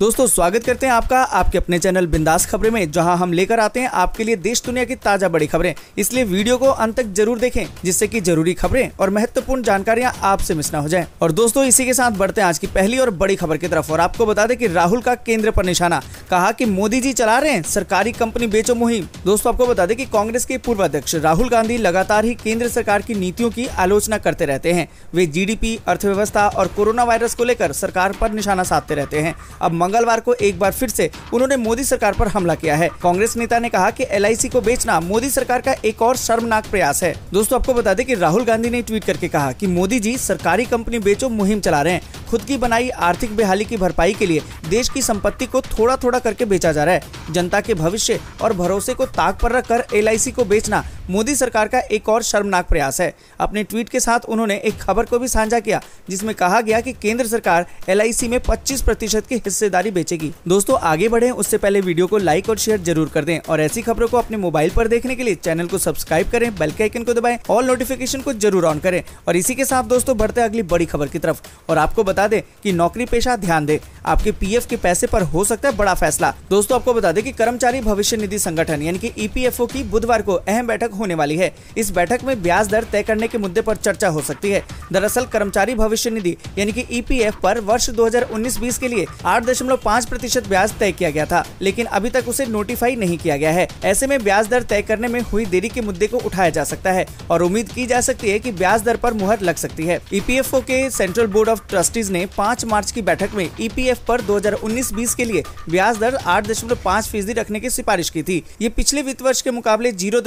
दोस्तों स्वागत करते हैं आपका आपके अपने चैनल बिंदास खबरें में जहां हम लेकर आते हैं आपके लिए देश दुनिया की ताजा बड़ी खबरें इसलिए वीडियो को अंत तक जरूर देखें जिससे कि जरूरी खबरें और महत्वपूर्ण जानकारियां आपसे मिस ना हो जाए और दोस्तों इसी के साथ बढ़ते हैं आज की पहली और बड़ी खबर की तरफ और आपको बता दें की राहुल का केंद्र पर निशाना कहा की मोदी जी चला रहे हैं सरकारी कंपनी बेचो मुहिम दोस्तों आपको बता दें की कांग्रेस के पूर्व अध्यक्ष राहुल गांधी लगातार ही केंद्र सरकार की नीतियों की आलोचना करते रहते हैं वे जीडीपी अर्थव्यवस्था और कोरोना वायरस को लेकर सरकार पर निशाना साधते रहते हैं अब मंगलवार को एक बार फिर से उन्होंने मोदी सरकार पर हमला किया है कांग्रेस नेता ने कहा कि एल को बेचना मोदी सरकार का एक और शर्मनाक प्रयास है दोस्तों आपको बता दें कि राहुल गांधी ने ट्वीट करके कहा कि मोदी जी सरकारी कंपनी बेचो मुहिम चला रहे हैं खुद की बनाई आर्थिक बेहाली की भरपाई के लिए देश की संपत्ति को थोड़ा थोड़ा करके बेचा जा रहा है जनता के भविष्य और भरोसे को ताक पर रखकर एल को बेचना मोदी सरकार का एक और शर्मनाक प्रयास है अपने ट्वीट के साथ उन्होंने एक खबर को भी साझा किया जिसमें कहा गया कि केंद्र सरकार एल में 25 प्रतिशत की हिस्सेदारी बेचेगी दोस्तों आगे बढ़े उससे पहले वीडियो को लाइक और शेयर जरूर कर दें और ऐसी खबरों को अपने मोबाइल पर देखने के लिए चैनल को सब्सक्राइब करें बेल के आइकन को दबाएं ऑल नोटिफिकेशन को जरूर ऑन करें और इसी के साथ दोस्तों बढ़ते अगली बड़ी खबर की तरफ और आपको बता दें कि नौकरी पेशा ध्यान दे आपके पीएफ के पैसे पर हो सकता है बड़ा फैसला दोस्तों आपको बता दें कि कर्मचारी भविष्य निधि संगठन यानी कि ईपीएफओ की बुधवार को अहम बैठक होने वाली है इस बैठक में ब्याज दर तय करने के मुद्दे पर चर्चा हो सकती है दरअसल कर्मचारी भविष्य निधि यानी कि ईपीएफ e पर वर्ष 2019-20 के लिए 8.5 प्रतिशत ब्याज तय किया गया था लेकिन अभी तक उसे नोटिफाई नहीं किया गया है ऐसे में ब्याज दर तय करने में हुई देरी के मुद्दे को उठाया जा सकता है और उम्मीद की जा सकती है की ब्याज दर आरोप मुहर लग सकती है ईपीएफओ e के सेंट्रल बोर्ड ऑफ ट्रस्टीज ने पाँच मार्च की बैठक में ईपीएफ e आरोप दो 2019-20 के लिए ब्याज दर आठ दशमलव पाँच फीसदी रखने की सिफारिश की थी ये पिछले वित्त वर्ष के मुकाबले जीरो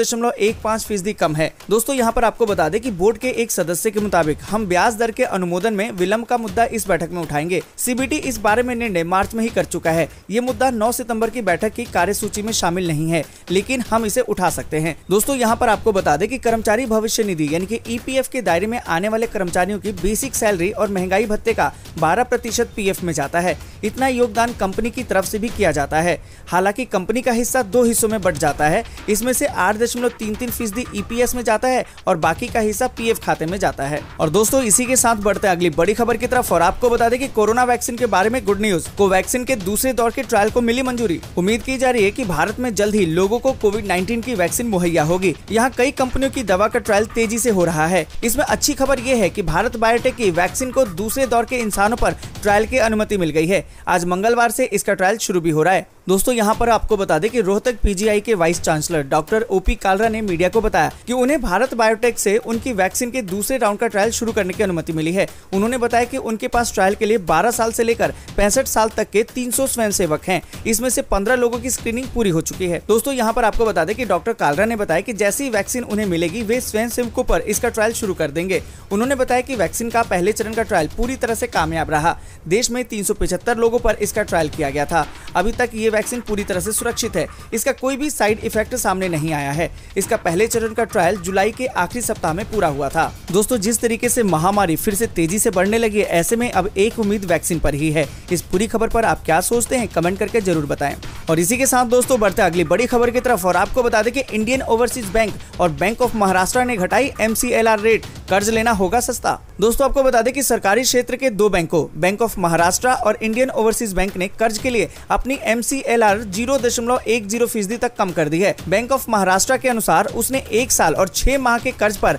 एक एक पाँच फीसदी कम है दोस्तों यहाँ पर आपको बता दें कि बोर्ड के एक सदस्य के मुताबिक हम ब्याज दर के अनुमोदन में विलम्ब का मुद्दा इस बैठक में उठाएंगे सीबीटी इस बारे में निर्णय मार्च में ही कर चुका है ये मुद्दा नौ सितम्बर की बैठक की कार्य में शामिल नहीं है लेकिन हम इसे उठा सकते हैं दोस्तों यहाँ पर आपको बता दें की कर्मचारी भविष्य निधि यानी की ई e के दायरे में आने वाले कर्मचारियों की बेसिक सैलरी और महंगाई भत्ते का बारह प्रतिशत पीएफ में जाता है इतना योगदान कंपनी की तरफ से भी किया जाता है हालांकि कंपनी का हिस्सा दो हिस्सों में बढ़ जाता है इसमें से आठ दशमलव तीन फीसदी ईपीएस e में जाता है और बाकी का हिस्सा एफ खाते में जाता है और दोस्तों इसी के साथ बढ़ते अगली बड़ी खबर की तरफ और आपको बता दें कि कोरोना वैक्सीन के बारे में गुड न्यूज कोवैक्सीन के दूसरे दौर के ट्रायल को मिली मंजूरी उम्मीद की जा रही है की भारत में जल्द ही लोगो को कोविड नाइन्टीन की वैक्सीन मुहैया होगी यहाँ कई कंपनियों की दवा का ट्रायल तेजी ऐसी हो रहा है इसमें अच्छी खबर ये है की भारत बायोटेक की वैक्सीन को दूसरे दौर के इंसानों आरोप ट्रायल की अनुमति मिल गई है आज मंगलवार से इसका ट्रायल शुरू भी हो रहा है दोस्तों यहाँ पर आपको बता दें कि रोहतक पीजीआई के vice chancellor doctor OP Kalra ने मीडिया को बताया कि उन्हें भारत बायोटेक से उनकी वैक्सीन के दूसरे राउंड का ट्रायल शुरू करने की अनुमति मिली है उन्होंने बताया कि उनके पास ट्रायल के लिए 12 साल से लेकर पैंसठ साल तक के 300 स्वयंसेवक हैं इसमें से 15 लोगों की स्क्रीनिंग पूरी हो चुकी है दोस्तों यहाँ पर आपको बता दें कि डॉक्टर कालरा ने बताया कि जैसे ही वैक्सीन उन्हें मिलेगी वे स्वयंसेवकों पर इसका ट्रायल शुरू कर देंगे उन्होंने बताया कि वैक्सीन का पहले चरण का ट्रायल पूरी तरह से कामयाब रहा देश में तीन लोगों पर इसका ट्रायल किया गया था अभी तक ये वैक्सीन पूरी तरह से सुरक्षित है इसका कोई भी साइड इफेक्ट सामने नहीं आया है इसका पहले चरण का ट्रायल जुलाई के आखिरी सप्ताह में पूरा हुआ था दोस्तों जिस तरीके से महामारी फिर से तेजी से बढ़ने लगी है ऐसे में अब एक उम्मीद वैक्सीन पर ही है इस पूरी खबर पर आप क्या सोचते हैं कमेंट करके जरूर बताएं और इसी के साथ दोस्तों बढ़ते अगली बड़ी खबर की तरफ और आपको बता दें कि इंडियन ओवरसीज बैंक और बैंक ऑफ महाराष्ट्र ने घटाई एम रेट कर्ज लेना होगा सस्ता दोस्तों आपको बता दें कि सरकारी क्षेत्र के दो बैंकों बैंक ऑफ महाराष्ट्र और इंडियन ओवरसीज बैंक ने कर्ज के लिए अपनी एम आर जीरो दशमलव एक जीरो फीसदी तक कम कर दी है बैंक ऑफ महाराष्ट्र के अनुसार उसने एक साल और छह माह के कर्ज पर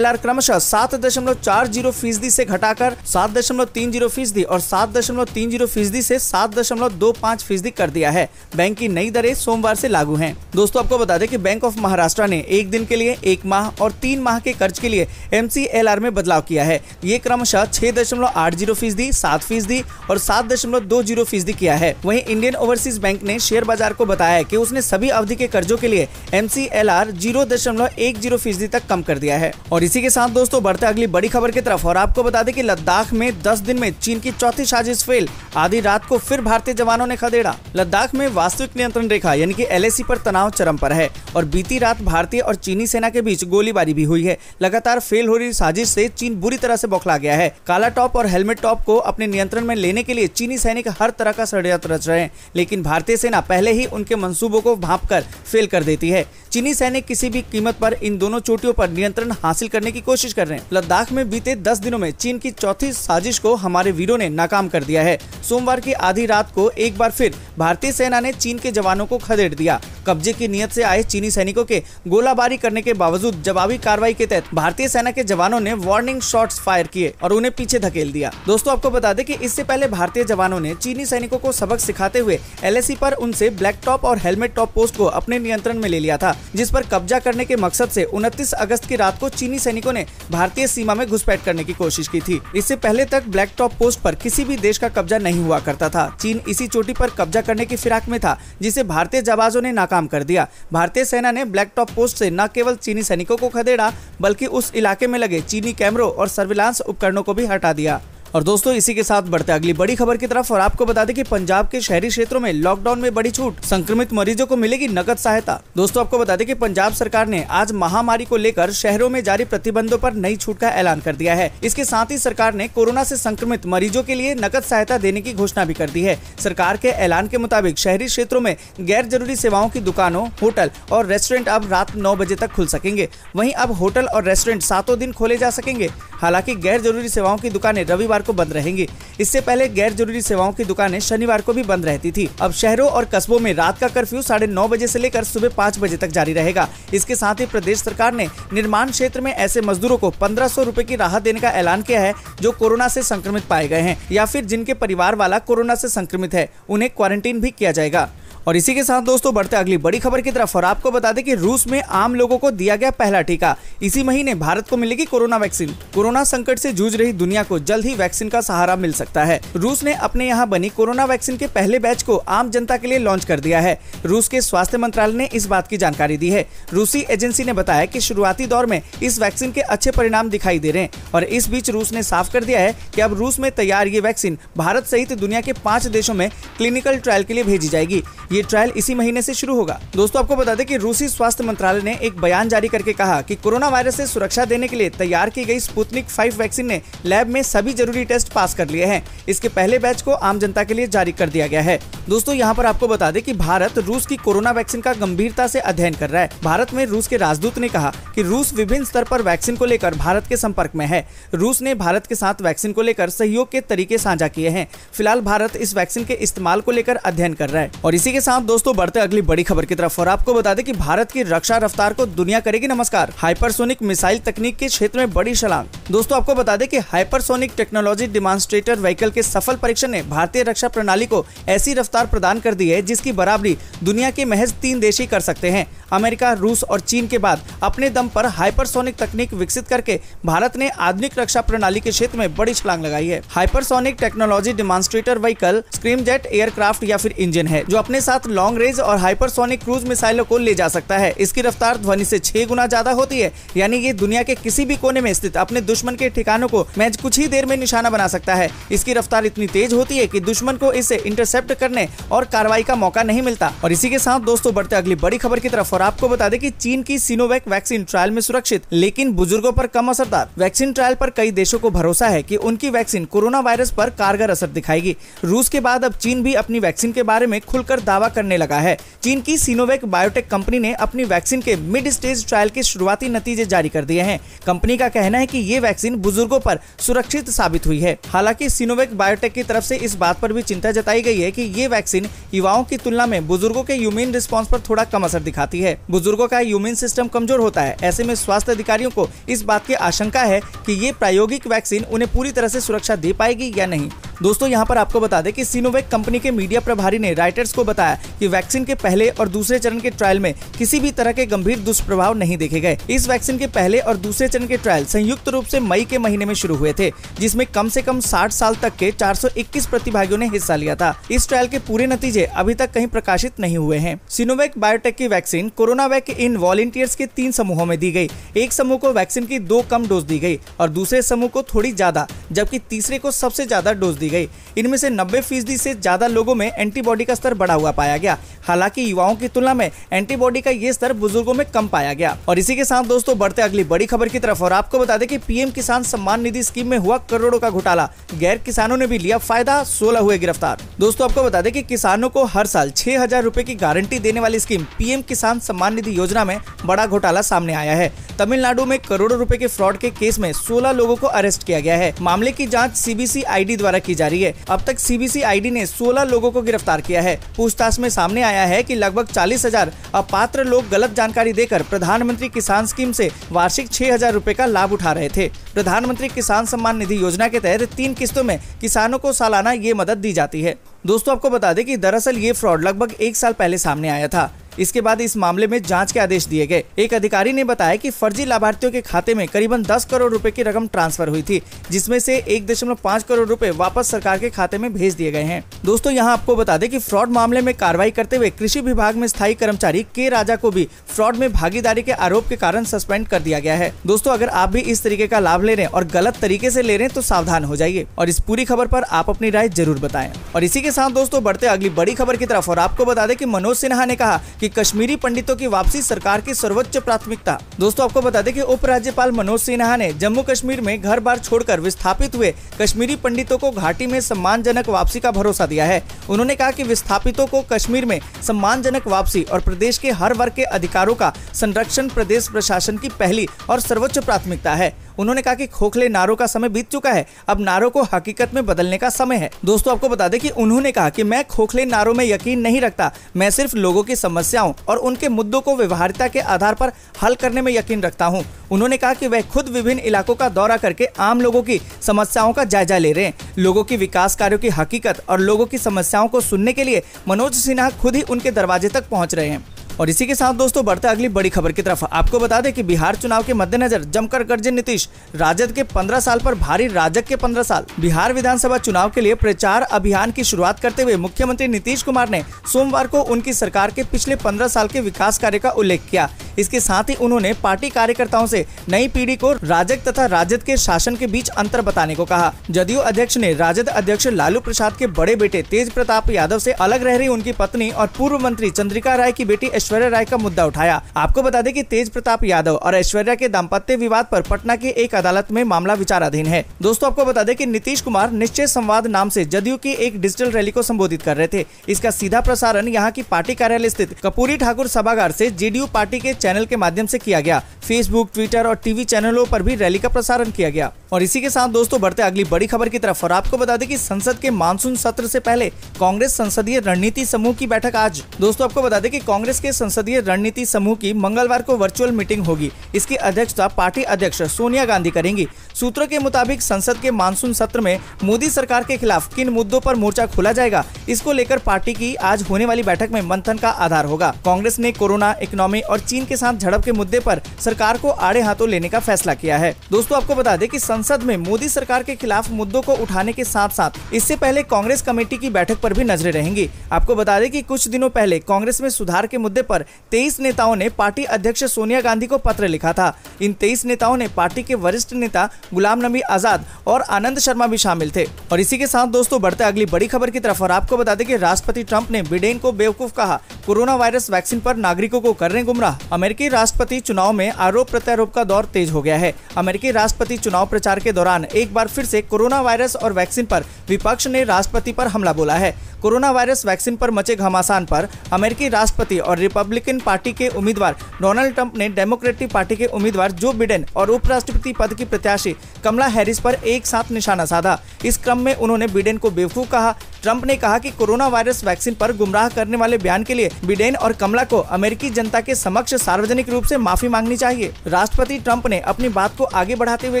आर क्रमशः सात दशमलव चार जीरो फीसदी ऐसी घटाकर सात दशमलव तीन जीरो फीसदी और सात दशमलव तीन जीरो फीसदी ऐसी सात दशमलव दो पाँच फीसदी कर दिया है बैंक की नई दरें सोमवार ऐसी लागू है दोस्तों आपको बता दें की बैंक ऑफ महाराष्ट्र ने एक दिन के लिए एक माह और तीन माह के कर्ज के लिए एम सी एल आर में बदलाव किया है ये क्रमशः छह दशमलव आठ जीरो फीसदी सात फीसदी और सात दशमलव दो जीरो फीसदी किया है वही इंडियन ओवरसीज एक्सिस बैंक ने शेयर बाजार को बताया कि उसने सभी अवधि के कर्जों के लिए M C L R zero दशमलव एक जीरो फीसदी तक कम कर दिया है और इसी के साथ दोस्तों बढ़ते अगली बड़ी खबर की तरफ और आपको बता दें कि लद्दाख में दस दिन में चीन की चौथी साजिश फेल आधी रात को फिर भारतीय जवानों ने खदेड़ा लद्दाख में वास्तविक नियंत्रण रेखा यानी कि सी पर तनाव चरम पर है और बीती रात भारतीय और चीनी सेना के बीच गोलीबारी भी हुई है लगातार फेल हो रही साजिश से चीन बुरी तरह से बौखला गया है काला टॉप और हेलमेट टॉप को अपने नियंत्रण में लेने के लिए चीनी सैनिक हर तरह का षडयंत्र रच रहे हैं लेकिन लेकिन भारतीय सेना पहले ही उनके मंसूबों को भाप कर फेल कर देती है चीनी सैनिक किसी भी कीमत पर इन दोनों चोटियों पर नियंत्रण हासिल करने की कोशिश कर रहे हैं लद्दाख में बीते दस दिनों में चीन की चौथी साजिश को हमारे वीरों ने नाकाम कर दिया है सोमवार की आधी रात को एक बार फिर भारतीय सेना ने चीन के जवानों को खदेड़ दिया कब्जे की नीयत से आए चीनी सैनिकों के गोलाबारी करने के बावजूद जवाबी कार्रवाई के तहत भारतीय सेना के जवानों ने वार्निंग शॉट्स फायर किए और उन्हें पीछे धकेल दिया दोस्तों आपको बता दें कि इससे पहले भारतीय जवानों ने चीनी सैनिकों को सबक सिखाते हुए एलएसी पर उनसे ब्लैक टॉप और हेलमेट टॉप पोस्ट को अपने नियंत्रण में ले लिया था जिस पर कब्जा करने के मकसद से 29 अगस्त की रात को चीनी सैनिकों ने भारतीय सीमा में घुसपैठ करने की कोशिश की थी इससे पहले तक ब्लैक टॉप पोस्ट पर किसी भी देश का कब्जा नहीं हुआ करता था चीन इसी चोटी पर कब्जा करने की फिराक में था जिसे भारतीय जवाजों ने नाकाम कर दिया भारतीय सेना ने ब्लैक टॉप पोस्ट से न केवल चीनी सैनिकों को खदेड़ा बल्कि उस इलाके में लगे चीनी कैमरों और सर्विलांस उपकरणों को भी हटा दिया और दोस्तों इसी के साथ बढ़ते अगली बड़ी खबर की तरफ और आपको बता दें कि पंजाब के शहरी क्षेत्रों में लॉकडाउन में बड़ी छूट संक्रमित मरीजों को मिलेगी नकद सहायता दोस्तों आपको बता दें कि पंजाब सरकार ने आज महामारी को लेकर शहरों में जारी प्रतिबंधों पर नई छूट का ऐलान कर दिया है इसके साथ ही सरकार ने कोरोना से संक्रमित मरीजों के लिए नकद सहायता देने की घोषणा भी कर दी है सरकार के ऐलान के मुताबिक शहरी क्षेत्रों में गैर जरूरी सेवाओं की दुकानों होटल और रेस्टोरेंट अब रात नौ बजे तक खुल सकेंगे वहीं अब होटल और रेस्टोरेंट सातों दिन खोले जा सकेंगे हालांकि गैर जरूरी सेवाओं की दुकानें रविवार को बंद रहेंगी इससे पहले गैर जरूरी सेवाओं की दुकानें शनिवार को भी बंद रहती थी अब शहरों और कस्बों में रात का कर्फ्यू साढ़े नौ बजे ऐसी लेकर सुबह पाँच बजे तक जारी रहेगा इसके साथ ही प्रदेश सरकार ने निर्माण क्षेत्र में ऐसे मजदूरों को पंद्रह सौ की राहत देने का ऐलान किया है जो कोरोना ऐसी संक्रमित पाए गए हैं या फिर जिनके परिवार वाला कोरोना ऐसी संक्रमित है उन्हें क्वारंटीन भी किया जाएगा और इसी के साथ दोस्तों बढ़ते अगली बड़ी खबर की तरफ और आपको बता दें कि रूस में आम लोगों को दिया गया पहला टीका इसी महीने भारत को मिलेगी कोरोना वैक्सीन कोरोना संकट से जूझ रही दुनिया को जल्द ही वैक्सीन का सहारा मिल सकता है रूस ने अपने यहाँ बनी कोरोना वैक्सीन के पहले बैच को आम जनता के लिए लॉन्च कर दिया है रूस के स्वास्थ्य मंत्रालय ने इस बात की जानकारी दी है रूसी एजेंसी ने बताया की शुरुआती दौर में इस वैक्सीन के अच्छे परिणाम दिखाई दे रहे हैं और इस बीच रूस ने साफ कर दिया है की अब रूस में तैयार ये वैक्सीन भारत सहित दुनिया के पांच देशों में क्लिनिकल ट्रायल के लिए भेजी जाएगी ये ट्रायल इसी महीने से शुरू होगा दोस्तों आपको बता दें कि रूसी स्वास्थ्य मंत्रालय ने एक बयान जारी करके कहा कि कोरोना वायरस से सुरक्षा देने के लिए तैयार की गई स्पुतनिक फाइव वैक्सीन ने लैब में सभी जरूरी टेस्ट पास कर लिए हैं इसके पहले बैच को आम जनता के लिए जारी कर दिया गया है दोस्तों यहाँ पर आपको बता दें की भारत रूस की कोरोना वैक्सीन का गंभीरता ऐसी अध्ययन कर रहा है भारत में रूस के राजदूत ने कहा कि रूस विभिन्न स्तर पर वैक्सीन को लेकर भारत के संपर्क में है रूस ने भारत के साथ वैक्सीन को लेकर सहयोग के तरीके साझा किए हैं फिलहाल भारत इस वैक्सीन के इस्तेमाल को लेकर अध्ययन कर रहा है और इसी के साथ दोस्तों बढ़ते अगली बड़ी खबर की तरफ और आपको बता दें कि भारत की रक्षा रफ्तार को दुनिया करेगी नमस्कार हाइपरसोनिक मिसाइल तकनीक के क्षेत्र में बड़ी छलांग दोस्तों आपको बता दें कि हाइपरसोनिक टेक्नोलॉजी डिमॉन्स्ट्रेटर व्हीकल के सफल परीक्षण ने भारतीय रक्षा प्रणाली को ऐसी रफ्तार प्रदान कर दी है जिसकी बराबरी दुनिया के महज तीन देश ही कर सकते हैं अमेरिका रूस और चीन के बाद अपने दम पर हाइपरसोनिक तकनीक विकसित करके भारत ने आधुनिक रक्षा प्रणाली के क्षेत्र में बड़ी छलांग लगाई है hypersonic technology demonstrator vehicle scramjet aircraft या फिर इंजन है जो अपने साथ साथ लॉन्ग रेंज और हाइपरसोनिक क्रूज मिसाइलों को ले जा सकता है इसकी रफ्तार ध्वनि से छह गुना ज्यादा होती है यानी ये दुनिया के किसी भी कोने में स्थित अपने दुश्मन के ठिकानों को मैच कुछ ही देर में निशाना बना सकता है इसकी रफ्तार इतनी तेज होती है की दुश्मन को इसे इंटरसेप्ट करने और कार्रवाई का मौका नहीं मिलता और इसी के साथ दोस्तों बढ़ते अगली बड़ी खबर की तरफ और आपको बता दें की चीन की सीनोवैक वैक्सीन ट्रायल में सुरक्षित लेकिन बुजुर्गों पर कम असरदार वैक्सीन ट्रायल पर कई देशों को भरोसा है कि उनकी वैक्सीन कोरोना वायरस पर कारगर असर दिखाएगी रूस के बाद अब चीन भी अपनी वैक्सीन के बारे में खुलकर दावा दावा करने लगा है चीन की सीनोवेक बायोटेक कंपनी ने अपनी वैक्सीन के मिड स्टेज ट्रायल के शुरुआती नतीजे जारी कर दिए हैं कंपनी का कहना है कि ये वैक्सीन बुजुर्गों पर सुरक्षित साबित हुई है हालांकि सीनोवेक बायोटेक की तरफ से इस बात पर भी चिंता जताई गई है कि ये वैक्सीन युवाओं की तुलना में बुजुर्गों के यूमिन रिस्पॉन्स पर थोड़ा कम असर दिखाती है बुजुर्गों का यूमिन सिस्टम कमजोर होता है ऐसे में स्वास्थ्य अधिकारियों को इस बात की आशंका है कि ये प्रायोगिक वैक्सीन उन्हें पूरी तरह से सुरक्षा दे पाएगी या नहीं दोस्तों यहाँ पर आपको बता दें कि सीनोवेक कंपनी के मीडिया प्रभारी ने राइटर्स को बताया बताया कि वैक्सीन के पहले और दूसरे चरण के ट्रायल में किसी भी तरह के गंभीर दुष्प्रभाव नहीं देखे गए इस वैक्सीन के पहले और दूसरे चरण के ट्रायल संयुक्त रूप से मई के महीने में शुरू हुए थे जिसमें कम से कम 60 साल तक के 421 प्रतिभागियों ने हिस्सा लिया था इस ट्रायल के पूरे नतीजे अभी तक कहीं प्रकाशित नहीं हुए हैं सिनोवैक बायोटेक की वैक्सीन कोरोना वैक इन वॉलेंटियर्स के तीन समूहों में दी गई एक समूह को वैक्सीन की दो कम डोज दी गई और दूसरे समूह को थोड़ी ज्यादा जबकि तीसरे को सबसे ज्यादा डोज दी गई इनमें से नब्बे फीसदी ऐसी ज्यादा लोगों में एंटीबॉडी का स्तर बढ़ा हुआ पाया गया हालांकि युवाओं की तुलना में एंटीबॉडी का ये स्तर बुजुर्गो में कम पाया गया और इसी के साथ दोस्तों बढ़ते अगली बड़ी खबर की तरफ और आपको बता दें की पीएम किसान सम्मान निधि स्कीम में हुआ करोड़ों का घोटाला गैर किसानों ने भी लिया फायदा सोलह हुए गिरफ्तार दोस्तों आपको बता दें कि किसानों को हर साल छह हजार रूपए की गारंटी देने वाली स्कीम पीएम किसान सम्मान निधि योजना में बड़ा घोटाला सामने आया है तमिलनाडु में करोड़ों रूपए के फ्रॉड के केस में 16 लोगों को अरेस्ट किया गया है मामले की जांच सीबीसी आईडी द्वारा की जा रही है अब तक सीबीसी आईडी ने 16 लोगों को गिरफ्तार किया है पूछताछ जांच में सामने आया है कि लगभग चालीस हजार अपात्र लोग गलत जानकारी देकर प्रधानमंत्री किसान स्कीम से वार्षिक छह हजार रूपए का लाभ उठा रहे थे प्रधानमंत्री किसान सम्मान निधि योजना के तहत तीन किस्तों में किसानों को सालाना ये मदद दी जाती है दोस्तों आपको बता दें कि दरअसल ये फ्रॉड लगभग एक साल पहले सामने आया था इसके बाद इस मामले में जांच के आदेश दिए गए एक अधिकारी ने बताया कि फर्जी लाभार्थियों के खाते में करीबन 10 करोड़ रुपए की रकम ट्रांसफर हुई थी जिसमें से 1.5 करोड़ रुपए वापस सरकार के खाते में भेज दिए गए हैं दोस्तों यहां आपको बता दें कि फ्रॉड मामले में कार्रवाई करते हुए कृषि विभाग में स्थायी कर्मचारी के राजा को भी फ्रॉड में भागीदारी के आरोप के कारण सस्पेंड कर दिया गया है दोस्तों अगर आप भी इस तरीके का लाभ ले रहे हैं और गलत तरीके ऐसी ले रहे हैं तो सावधान हो जाइए और इस पूरी खबर आरोप आप अपनी राय जरूर बताए और इसी के साथ दोस्तों बढ़ते अगली बड़ी खबर की तरफ और आपको बता दें कि मनोज सिन्हा ने कहा कि कश्मीरी पंडितों की वापसी सरकार की सर्वोच्च प्राथमिकता दोस्तों आपको बता दें कि उपराज्यपाल मनोज सिन्हा ने जम्मू कश्मीर में घर बार छोड़कर विस्थापित हुए कश्मीरी पंडितों को घाटी में सम्मानजनक वापसी का भरोसा दिया है उन्होंने कहा कि विस्थापितों को कश्मीर में सम्मानजनक वापसी और प्रदेश के हर वर्ग के अधिकारों का संरक्षण प्रदेश प्रशासन की पहली और सर्वोच्च प्राथमिकता है उन्होंने कहा कि खोखले नारों का समय बीत चुका है अब नारों को हकीकत में बदलने का समय है दोस्तों आपको बता दें कि उन्होंने कहा कि मैं खोखले नारों में यकीन नहीं रखता मैं सिर्फ लोगों की समस्याओं और उनके मुद्दों को व्यवहारिता के आधार पर हल करने में यकीन रखता हूँ उन्होंने कहा कि वह खुद विभिन्न इलाकों का दौरा करके आम लोगों की समस्याओं का जायजा ले रहे हैं लोगों की विकास कार्यों की हकीकत और लोगों की समस्याओं को सुनने के लिए मनोज सिन्हा खुद ही उनके दरवाजे तक पहुँच रहे हैं और इसी के साथ दोस्तों बढ़ते अगली बड़ी खबर की तरफ आपको बता दें कि बिहार चुनाव के मद्देनजर जमकर गर्जे नीतीश राजद के पंद्रह साल पर भारी राजद के पंद्रह साल बिहार विधानसभा चुनाव के लिए प्रचार अभियान की शुरुआत करते हुए मुख्यमंत्री नीतीश कुमार ने सोमवार को उनकी सरकार के पिछले पंद्रह साल के विकास कार्य का उल्लेख किया इसके साथ ही उन्होंने पार्टी कार्यकर्ताओं से नई पीढ़ी को राजग तथा राजद के शासन के बीच अंतर बताने को कहा जदयू अध्यक्ष ने राजद अध्यक्ष लालू प्रसाद के बड़े बेटे तेज प्रताप यादव से अलग रह रही उनकी पत्नी और पूर्व मंत्री चंद्रिका राय की बेटी ऐश्वर्या राय का मुद्दा उठाया आपको बता दें कि तेज प्रताप यादव और ऐश्वर्या के दाम्पत्य विवाद पर पटना की एक अदालत में मामला विचाराधीन है दोस्तों आपको बता दें कि नीतीश कुमार निश्चय संवाद नाम से जदयू की एक डिजिटल रैली को संबोधित कर रहे थे इसका सीधा प्रसारण यहाँ की पार्टी कार्यालय स्थित कपूरी ठाकुर सभागार से जेडीयू पार्टी के चैनल के माध्यम से किया गया फेसबुक ट्विटर और टीवी चैनलों पर भी रैली का प्रसारण किया गया और इसी के साथ दोस्तों बढ़ते अगली बड़ी खबर की तरफ और आपको बता दें कि संसद के मानसून सत्र से पहले कांग्रेस संसदीय रणनीति समूह की बैठक आज दोस्तों आपको बता दें कि कांग्रेस के संसदीय रणनीति समूह की मंगलवार को वर्चुअल मीटिंग होगी इसकी अध्यक्षता पार्टी अध्यक्ष सोनिया गांधी करेंगी सूत्रों के मुताबिक संसद के मानसून सत्र में मोदी सरकार के खिलाफ किन मुद्दों पर मोर्चा खोला जाएगा इसको लेकर पार्टी की आज होने वाली बैठक में मंथन का आधार होगा कांग्रेस ने कोरोना इकोनॉमी और चीन के साथ झड़प के मुद्दे पर सरकार को आड़े हाथों लेने का फैसला किया है दोस्तों आपको बता दें कि संसद में मोदी सरकार के खिलाफ मुद्दों को उठाने के साथ साथ इससे पहले कांग्रेस कमेटी की बैठक पर भी नजरें रहेंगी आपको बता दें कि कुछ दिनों पहले कांग्रेस में सुधार के मुद्दे पर तेईस नेताओं ने पार्टी अध्यक्ष सोनिया गांधी को पत्र लिखा था इन तेईस नेताओं ने पार्टी के वरिष्ठ नेता गुलाम नबी आजाद और आनंद शर्मा भी शामिल थे और इसी के साथ दोस्तों बढ़ते अगली बड़ी खबर की तरफ और आपको बता दें कि राष्ट्रपति ट्रंप ने बिडेन को बेवकूफ कहा कोरोना वायरस वैक्सीन पर नागरिकों को कर रहे गुमराह अमेरिकी राष्ट्रपति चुनाव में आरोप प्रत्यारोप का दौर तेज हो गया है अमेरिकी राष्ट्रपति चुनाव प्रचार प्रचार के दौरान एक बार फिर से कोरोना वायरस और वैक्सीन पर विपक्ष ने राष्ट्रपति पर हमला बोला है कोरोना वायरस वैक्सीन पर मचे घमासान पर अमेरिकी राष्ट्रपति और रिपब्लिकन पार्टी के उम्मीदवार डोनाल्ड ट्रंप ने डेमोक्रेटिक पार्टी के उम्मीदवार जो बिडेन और उपराष्ट्रपति पद की प्रत्याशी कमला हैरिस पर एक साथ निशाना साधा इस क्रम में उन्होंने बिडेन को बेवकूफ कहा ट्रंप ने कहा कि कोरोना वायरस वैक्सीन पर गुमराह करने वाले बयान के लिए बिडेन और कमला को अमेरिकी जनता के समक्ष सार्वजनिक रूप से माफी मांगनी चाहिए राष्ट्रपति ट्रंप ने अपनी बात को आगे बढ़ाते हुए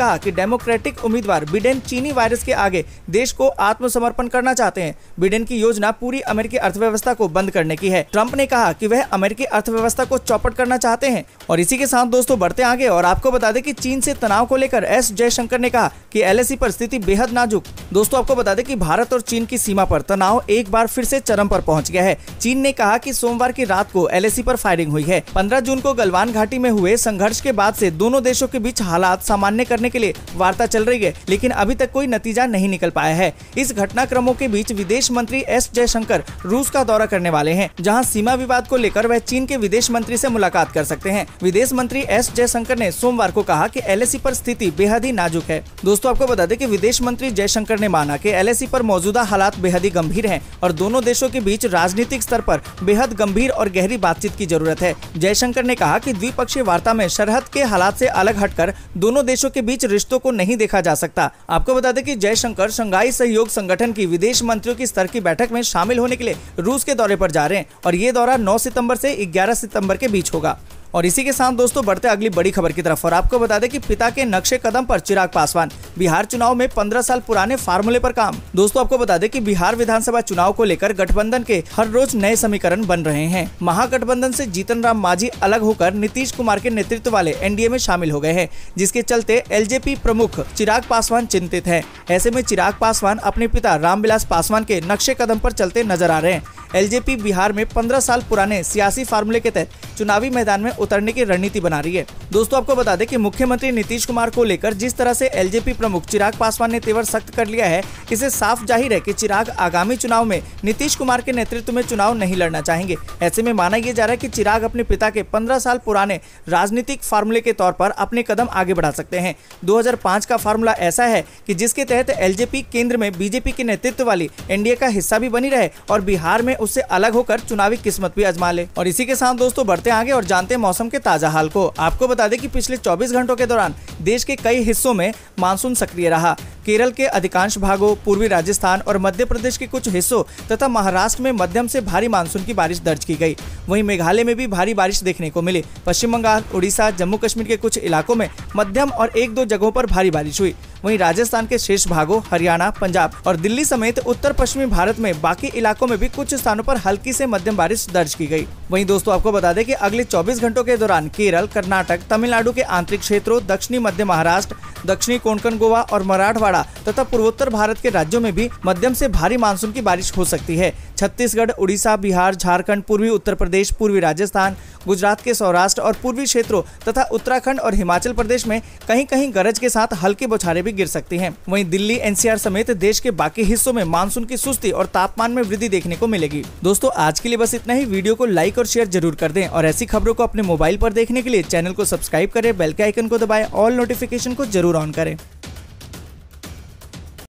कहा कि डेमोक्रेटिक उम्मीदवार बिडेन चीनी वायरस के आगे देश को आत्मसमर्पण करना चाहते हैं बिडेन की योजना पूरी अमेरिकी अर्थव्यवस्था को बंद करने की है ट्रंप ने कहा की वह अमेरिकी अर्थव्यवस्था को चौपट करना चाहते हैं और इसी के साथ दोस्तों बढ़ते आगे और आपको बता दें की चीन से तनाव को लेकर एस जयशंकर ने कहा की एल पर स्थिति बेहद नाजुक दोस्तों आपको बता दें की भारत और चीन की सीमा सीमा पर तनाव एक बार फिर से चरम पर पहुंच गया है चीन ने कहा कि सोमवार की रात को एलएसी पर फायरिंग हुई है 15 जून को गलवान घाटी में हुए संघर्ष के बाद से दोनों देशों के बीच हालात सामान्य करने के लिए वार्ता चल रही है लेकिन अभी तक कोई नतीजा नहीं निकल पाया है इस घटनाक्रमों के बीच विदेश मंत्री एस जयशंकर रूस का दौरा करने वाले हैं जहां सीमा विवाद को लेकर वह चीन के विदेश मंत्री से मुलाकात कर सकते हैं विदेश मंत्री एस जयशंकर ने सोमवार को कहा कि एल पर स्थिति बेहद ही नाजुक है दोस्तों आपको बता दें कि विदेश मंत्री जयशंकर ने माना कि एल पर मौजूदा हालात बेहद ही गंभीर हैं और दोनों देशों के बीच राजनीतिक स्तर पर बेहद गंभीर और गहरी बातचीत की जरूरत है जयशंकर ने कहा कि द्विपक्षीय वार्ता में सरहद के हालात से अलग हटकर दोनों देशों के बीच रिश्तों को नहीं देखा जा सकता आपको बता दें कि जयशंकर शंघाई सहयोग संगठन की विदेश मंत्रियों की स्तर की बैठक में शामिल होने के लिए रूस के दौरे पर जा रहे हैं और ये दौरा नौ सितम्बर से ग्यारह सितम्बर के बीच होगा और इसी के साथ दोस्तों बढ़ते अगली बड़ी खबर की तरफ और आपको बता दें कि पिता के नक्शे कदम पर चिराग पासवान बिहार चुनाव में पंद्रह साल पुराने फार्मूले पर काम दोस्तों आपको बता दें कि बिहार विधानसभा चुनाव को लेकर गठबंधन के हर रोज नए समीकरण बन रहे हैं महागठबंधन से जीतन राम मांझी अलग होकर नीतीश कुमार के नेतृत्व वाले एनडीए में शामिल हो गए हैं जिसके चलते एलजेपी प्रमुख चिराग पासवान चिंतित है ऐसे में चिराग पासवान अपने पिता रामविलास पासवान के नक्शे कदम पर चलते नजर आ रहे हैं एलजेपी बिहार में 15 साल पुराने सियासी फार्मूले के तहत चुनावी मैदान में उतरने की रणनीति बना रही है दोस्तों आपको बता दें कि मुख्यमंत्री नीतीश कुमार को लेकर जिस तरह से एलजेपी प्रमुख चिराग पासवान ने तेवर सख्त कर लिया है इसे साफ जाहिर है कि चिराग आगामी चुनाव में नीतीश कुमार के नेतृत्व में चुनाव नहीं लड़ना चाहेंगे ऐसे में माना यह जा रहा है की चिराग अपने पिता के पंद्रह साल पुराने राजनीतिक फार्मूले के तौर पर अपने कदम आगे बढ़ा सकते हैं दो का फार्मूला ऐसा है कि जिसके तहत एल केंद्र में बीजेपी के नेतृत्व वाली एनडीए का हिस्सा भी बनी रहे और बिहार में उससे अलग होकर चुनावी किस्मत भी अजमा ले और इसी के साथ दोस्तों बढ़ते आगे और जानते हैं मौसम के ताज़ा हाल को आपको बता दें कि पिछले 24 घंटों के दौरान देश के कई हिस्सों में मानसून सक्रिय रहा केरल के अधिकांश भागों पूर्वी राजस्थान और मध्य प्रदेश के कुछ हिस्सों तथा महाराष्ट्र में मध्यम से भारी मानसून की बारिश दर्ज की गई वहीं मेघालय में भी भारी बारिश देखने को मिली पश्चिम बंगाल उड़ीसा जम्मू कश्मीर के कुछ इलाकों में मध्यम और एक दो जगहों पर भारी बारिश हुई वहीं राजस्थान के शेष भागों हरियाणा पंजाब और दिल्ली समेत उत्तर पश्चिमी भारत में बाकी इलाकों में भी कुछ स्थानों पर हल्की से मध्यम बारिश दर्ज की गई वहीं दोस्तों आपको बता दें कि अगले 24 घंटों के दौरान केरल कर्नाटक तमिलनाडु के आंतरिक क्षेत्रों दक्षिणी मध्य महाराष्ट्र दक्षिणी कोंकण गोवा और मराठवाड़ा तथा पूर्वोत्तर भारत के राज्यों में भी मध्यम से भारी मानसून की बारिश हो सकती है छत्तीसगढ़ उड़ीसा बिहार झारखंड पूर्वी उत्तर प्रदेश पूर्वी राजस्थान गुजरात के सौराष्ट्र और पूर्वी क्षेत्रों तथा उत्तराखंड और हिमाचल प्रदेश में कहीं कहीं गरज के साथ हल्की बौछारे भी गिर सकती हैं वहीं दिल्ली एनसीआर समेत देश के बाकी हिस्सों में मानसून की सुस्ती और तापमान में वृद्धि देखने को मिलेगी दोस्तों आज के लिए बस इतना ही वीडियो को लाइक और शेयर जरूर कर दें और ऐसी खबरों को अपने मोबाइल पर देखने के लिए चैनल को सब्सक्राइब करें बेल के आइकन को दबाएं ऑल नोटिफिकेशन को जरूर ऑन करें